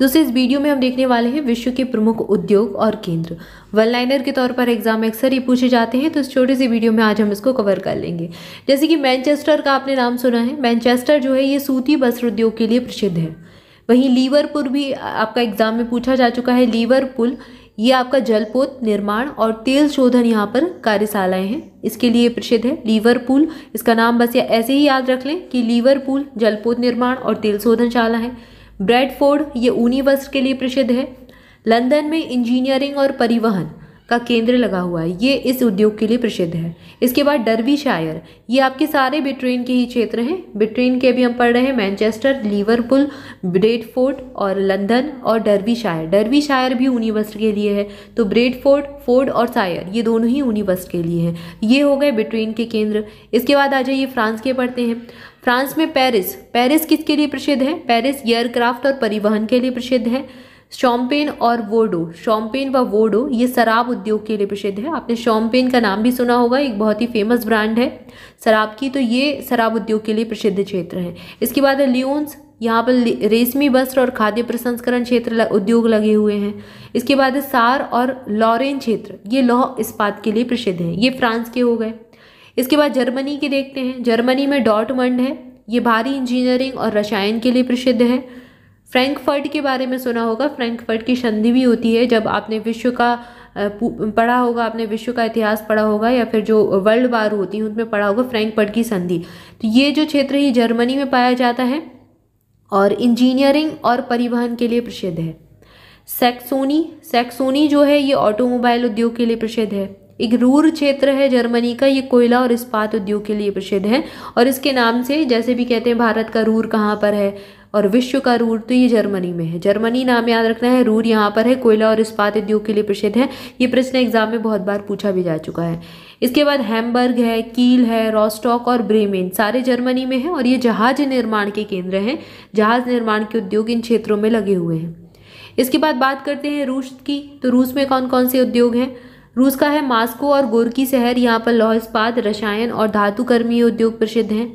दोस्तों इस वीडियो में हम देखने वाले हैं विश्व के प्रमुख उद्योग और केंद्र वन लाइनर के तौर पर एग्जाम में अक्सर ये पूछे जाते हैं तो इस छोटे से वीडियो में आज हम इसको कवर कर लेंगे जैसे कि मैनचेस्टर का आपने नाम सुना है मैनचेस्टर जो है ये सूती वस्त्र उद्योग के लिए प्रसिद्ध है वहीं लीवरपुल भी आपका एग्जाम में पूछा जा चुका है लीवरपुल ये आपका जलपोत निर्माण और तेल शोधन यहाँ पर कार्यशालाएं हैं इसके लिए प्रसिद्ध है लीवरपुल इसका नाम बस ऐसे ही याद रख लें कि लीवरपुल जलपोत निर्माण और तेल शोधनशाला है ब्रेडफोर्ड ये ऊनी वस्त्र के लिए प्रसिद्ध है लंदन में इंजीनियरिंग और परिवहन का केंद्र लगा हुआ है ये इस उद्योग के लिए प्रसिद्ध है इसके बाद डरवी शायर ये आपके सारे बिट्रेन के ही क्षेत्र हैं बिट्रेन के भी हम पढ़ रहे हैं मैनचेस्टर लिवरपूल ब्रेडफोर्ड और लंदन और डरवी शायर डरवी शायर भी ऊनी वस्त्र के लिए है तो ब्रेडफोर्ड फोर्ड और शायर ये दोनों ही ऊनी वस्त्र के लिए हैं ये हो गए बिट्रेन के केंद्र इसके बाद आ जाइए फ्रांस के पढ़ते हैं फ्रांस में पेरिस पेरिस किसके लिए प्रसिद्ध है पेरिस एयरक्राफ्ट और परिवहन के लिए प्रसिद्ध है शॉम्पेन और वोडो शॉम्पेन व वोडो ये शराब उद्योग के लिए प्रसिद्ध है आपने शॉम्पेन का नाम भी सुना होगा एक बहुत ही फेमस ब्रांड है शराब की तो ये शराब उद्योग के लिए प्रसिद्ध क्षेत्र है इसके बाद है लियोन्स यहाँ पर रेशमी वस्त्र और खाद्य प्रसंस्करण क्षेत्र उद्योग लगे हुए हैं इसके बाद है सार और लॉरेन क्षेत्र ये लौह इस्पात के लिए प्रसिद्ध हैं ये फ्रांस के हो गए इसके बाद जर्मनी के देखते हैं जर्मनी में डॉटमंड है ये भारी इंजीनियरिंग और रसायन के लिए प्रसिद्ध है फ्रैंकफर्ट के बारे में सुना होगा फ्रैंकफर्ट की संधि भी होती है जब आपने विश्व का पढ़ा होगा आपने विश्व का इतिहास पढ़ा होगा या फिर जो वर्ल्ड वार होती हैं उनमें पढ़ा होगा फ्रैंकफर्ट की संधि तो ये जो क्षेत्र ही जर्मनी में पाया जाता है और इंजीनियरिंग और परिवहन के लिए प्रसिद्ध है सैक्सोनी सैक्सोनी जो है ये ऑटोमोबाइल उद्योग के लिए प्रसिद्ध है एक रूर क्षेत्र है जर्मनी का ये कोयला और इस्पात उद्योग के लिए प्रसिद्ध है और इसके नाम से जैसे भी कहते हैं भारत का रूर कहाँ पर है और विश्व का रूर तो ये जर्मनी में है जर्मनी नाम याद रखना है रूर यहाँ पर है कोयला और इस्पात उद्योग के लिए प्रसिद्ध है ये प्रश्न एग्जाम में बहुत बार पूछा भी जा चुका है इसके बाद हैम्बर्ग है कील है रॉस्टॉक और ब्रेमेन सारे जर्मनी में है और ये जहाज निर्माण के केंद्र हैं जहाज निर्माण के उद्योग इन क्षेत्रों में लगे हुए हैं इसके बाद बात करते हैं रूस की तो रूस में कौन कौन से उद्योग हैं रूस का है मास्को और गोरकी शहर यहाँ पर लौह इस्पात रसायन और धातु कर्मी उद्योग प्रसिद्ध हैं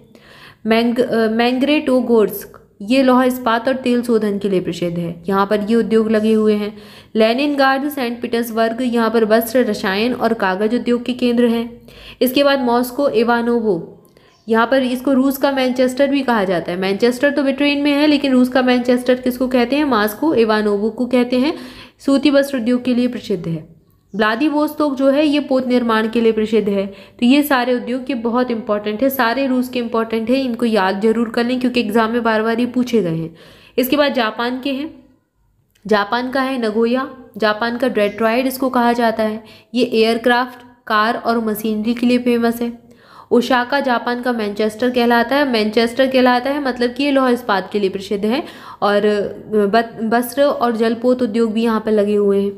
मैंग गोर्स्क ये लौह इस्पात और तेल शोधन के लिए प्रसिद्ध है यहाँ पर ये उद्योग लगे हुए हैं लेनिन गार्ड सेंट पीटर्सबर्ग यहाँ पर वस्त्र रसायन और कागज उद्योग के केंद्र हैं इसके बाद मॉस्को एवानोवो यहाँ पर इसको रूस का मैनचेस्टर भी कहा जाता है मैनचेस्टर तो ब्रिटेन में है लेकिन रूस का मैनचेस्टर किसको कहते हैं मास्को एवानोवो को कहते हैं सूती वस्त्र उद्योग के लिए प्रसिद्ध है व्लादिवोस्तोक जो है ये पोत निर्माण के लिए प्रसिद्ध है तो ये सारे उद्योग के बहुत इंपॉर्टेंट है सारे रूस के इंपॉर्टेंट है इनको याद जरूर कर लें क्योंकि एग्जाम में बार बार ये पूछे गए हैं इसके बाद जापान के हैं जापान का है नगोया जापान का ड्रेट्रॉयड इसको कहा जाता है ये एयरक्राफ्ट कार और मशीनरी के लिए फेमस है ओशाका जापान का मैनचेस्टर कहलाता है मैनचेस्टर कहलाता है मतलब कि ये लोहा इस्पात के लिए प्रसिद्ध है और वस्त्र और जलपोत उद्योग भी यहाँ पर लगे हुए हैं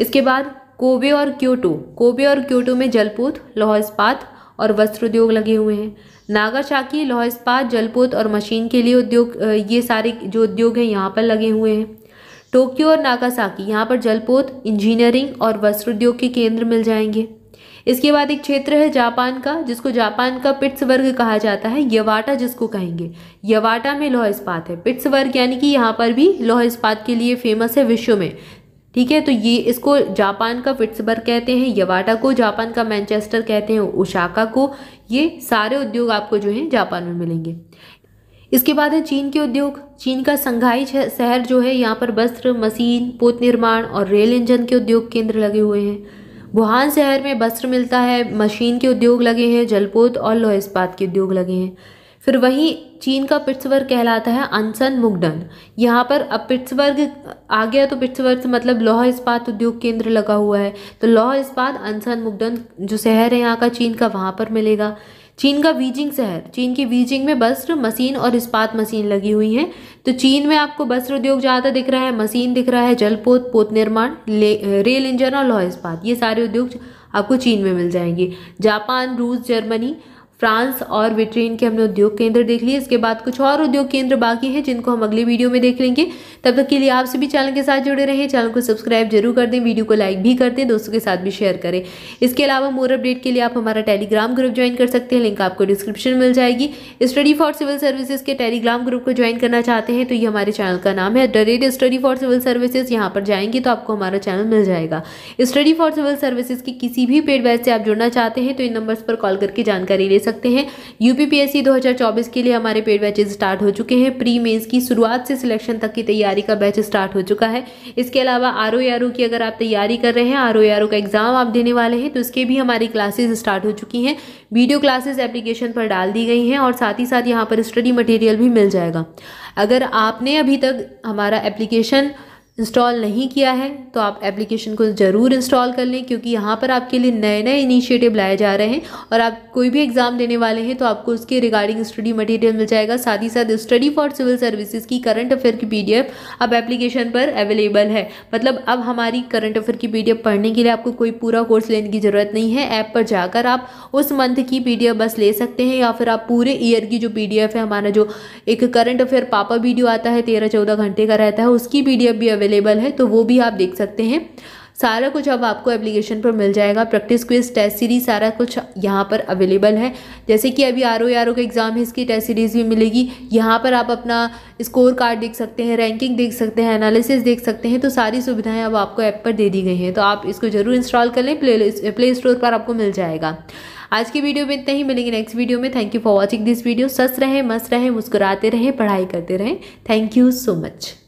इसके बाद कोबे और क्योटो कोबे और क्योटो में जलपोत लौह इस्पात और वस्त्र उद्योग लगे हुए हैं नागासाकी लौह इस्पात जलपोत और मशीन के लिए उद्योग ये सारे जो उद्योग हैं यहाँ पर लगे हुए हैं टोक्यो और नागासाकी यहाँ पर जलपोत इंजीनियरिंग और वस्त्र उद्योग के केंद्र मिल जाएंगे इसके बाद एक क्षेत्र है जापान का जिसको जापान का पिट्सवर्ग कहा जाता है यवाटा जिसको कहेंगे यवाटा में लौह इस्पात है पिट्सवर्ग यानी कि यहाँ पर भी लौह इस्पात के लिए फेमस है विश्व में ठीक है तो ये इसको जापान का फिट्सबर्ग कहते हैं यवाटा को जापान का मैनचेस्टर कहते हैं ओशाका को ये सारे उद्योग आपको जो है जापान में मिलेंगे इसके बाद है चीन के उद्योग चीन का संघाई शहर जो है यहाँ पर वस्त्र मशीन पोत निर्माण और रेल इंजन के उद्योग केंद्र लगे हुए हैं वुहान शहर में वस्त्र मिलता है मशीन के उद्योग लगे हैं जलपोत और लोहे इस्पात के उद्योग लगे हैं फिर वहीं चीन का पिट्सवर्ग कहलाता है अनसन मुगडन यहाँ पर अब पिट्सवर्ग आ गया तो पिट्सवर्ग से मतलब लौह इस्पात उद्योग केंद्र लगा हुआ है तो लौह इस्पात अनसन मुगडन जो शहर है यहाँ का चीन का वहाँ पर मिलेगा चीन का बीजिंग शहर चीन की बीजिंग में वस्त्र मशीन और इस्पात मशीन लगी हुई हैं तो चीन में आपको वस्त्र उद्योग ज़्यादा दिख रहा है मशीन दिख रहा है जलपोत पोत निर्माण रेल इंजन और लौह इस्पात ये सारे उद्योग आपको चीन में मिल जाएंगे जापान रूस जर्मनी फ्रांस और ब्रिटेन के हमने उद्योग केंद्र देख लिए इसके बाद कुछ और उद्योग केंद्र बाकी हैं जिनको हम अगले वीडियो में देख लेंगे तब तक के लिए आप सभी चैनल के साथ जुड़े रहें चैनल को सब्सक्राइब जरूर कर दें वीडियो को लाइक भी कर दें दोस्तों के साथ भी शेयर करें इसके अलावा मोर अपडेट के लिए आप हमारा टेलीग्राम ग्रुप ज्वाइन कर सकते हैं लिंक आपको डिस्क्रिप्शन मिल जाएगी स्टडी फॉर सिविल सर्विसेज के टेलीग्राम ग्रुप को ज्वाइन करना चाहते हैं तो ये हमारे चैनल का नाम है the Study for Civil Services यहाँ पर जाएंगे तो आपको हमारा चैनल मिल जाएगा स्टडी फॉर सिविल सर्विसेज की किसी भी पेड बैच से आप जुड़ना चाहते हैं तो इन नंबर्स पर कॉल करके जानकारी ले सकते हैं यूपीपीएससी 2024 के लिए हमारे पेड बैचेज स्टार्ट हो चुके हैं प्री मेंस की शुरुआत से सिलेक्शन तक की तैयारी का बैच स्टार्ट हो चुका है इसके अलावा आर ओ की अगर आप तैयारी कर रहे हैं आर ओ का एग्जाम आप देने वाले हैं तो इसके भी हमारी क्लासेज स्टार्ट हो चुकी हैं वीडियो क्लासेज एप्लीकेशन पर डाल दी गई हैं और साथ ही साथ यहाँ पर स्टडी मटेरियल भी मिल जाएगा अगर आपने अभी तक हमारा एप्लीकेशन इंस्टॉल नहीं किया है तो आप एप्लीकेशन को ज़रूर इंस्टॉल कर लें क्योंकि यहाँ पर आपके लिए नए नए इनिशिएटिव लाए जा रहे हैं और आप कोई भी एग्ज़ाम देने वाले हैं तो आपको उसके रिगार्डिंग स्टडी मटेरियल मिल जाएगा साथ ही साथ स्टडी फॉर सिविल सर्विसेज की करंट अफेयर की पी अब एप्लीकेशन पर अवेलेबल है मतलब अब हमारी करंट अफेयर की पी पढ़ने के लिए आपको कोई पूरा कोर्स लेने की ज़रूरत नहीं है ऐप पर जाकर आप उस मंथ की पी बस ले सकते हैं या फिर आप पूरे ईयर की जो पी है हमारा जो एक करंट अफेयर पापा वीडियो आता है तेरह चौदह घंटे का रहता है उसकी पी भी अवेलेबल अवेलेबल है तो वो भी आप देख सकते हैं सारा कुछ अब आपको एप्लीकेशन पर मिल जाएगा प्रैक्टिस क्विज टेस्ट सीरीज सारा कुछ यहाँ पर अवेलेबल है जैसे कि अभी आर ओ आर ओ का एग्ज़ाम है इसकी टेस्ट सीरीज़ भी मिलेगी यहाँ पर आप अपना स्कोर कार्ड देख सकते हैं रैंकिंग देख सकते हैं एनालिसिस देख सकते हैं तो सारी सुविधाएं अब आपको ऐप पर दे दी गई हैं तो आप इसको ज़रूर इंस्टॉल कर लें प्ले प्ले स्टोर पर आपको मिल जाएगा आज की वीडियो में इतना ही मिलेंगे नेक्स्ट वीडियो में thank you for watching this video सस रहें मस्त रहें मुस्कुराते रहें पढ़ाई करते रहें थैंक यू सो मच